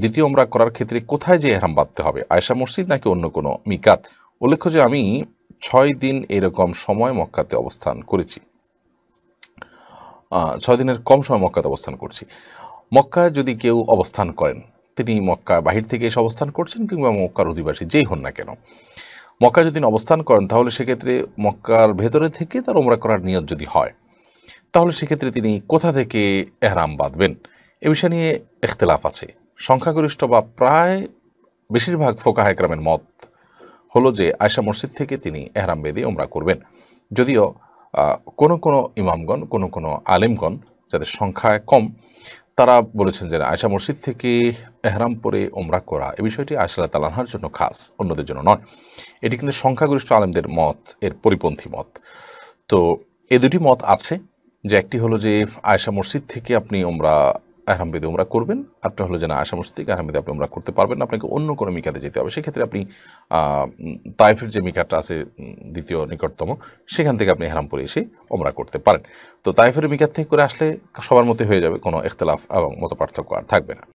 দ্বিতীয় ওমরা করার ক্ষেত্রে কোথায় যে এহরাম বাঁধতে হবে আয়সা মসজিদ নাকি অন্য কোনো মিকাত উল্লেখ্য যে আমি ছয় দিন এরকম সময় মক্কাতে অবস্থান করেছি ছয় দিনের কম সময় মক্কাতে অবস্থান করছি মক্কায় যদি কেউ অবস্থান করেন তিনি মক্কা বাহির থেকে এসে অবস্থান করছেন কিংবা মক্কার অধিবাসী যেই হন না কেন মক্কা যদি অবস্থান করেন তাহলে সেক্ষেত্রে মক্কার ভেতরে থেকে তার ওমরা করার নিয়ত যদি হয় তাহলে সেক্ষেত্রে তিনি কোথা থেকে এহরাম বাঁধবেন এ বিষয় নিয়ে এখতলাফ আছে সংখ্যাগরিষ্ঠ বা প্রায় বেশিরভাগ ফোকা হাইক্রামের মত হলো যে আয়সা মসজিদ থেকে তিনি এহরাম বেদি ওমরা করবেন যদিও কোনো কোনো ইমামগণ কোনো কোনো আলেমগণ যাদের সংখ্যায় কম তারা বলেছেন যে আয়সা মসজিদ থেকে এহরাম পরে ওমরা করা এ বিষয়টি আয়সাল্লাহ তালাহার জন্য খাস অন্যদের জন্য নয় এটি কিন্তু সংখ্যাগরিষ্ঠ আলেমদের মত এর পরিপন্থী মত তো এ দুটি মত আছে যে একটি হলো যে আয়সা মসজিদ থেকে আপনি ওমরা আহরামবেদে ওমরা করবেন আরটা হলো যে না মুস্তিক থেকে আহরামবেদে আপনি ওমরা করতে পারবেন আপনাকে অন্য কোনো মিকাতে যেতে হবে সেক্ষেত্রে আপনি তাইফের যে মিকাতটা আছে দ্বিতীয় নিকটতম সেখান থেকে আপনি আহরামপুরে এসে ওমরা করতে পারেন তো তাইফের মিকাত থেকে করে আসলে সবার মতে হয়ে যাবে কোনো এখতলাফ এবং মত পার্থক্য আর থাকবে না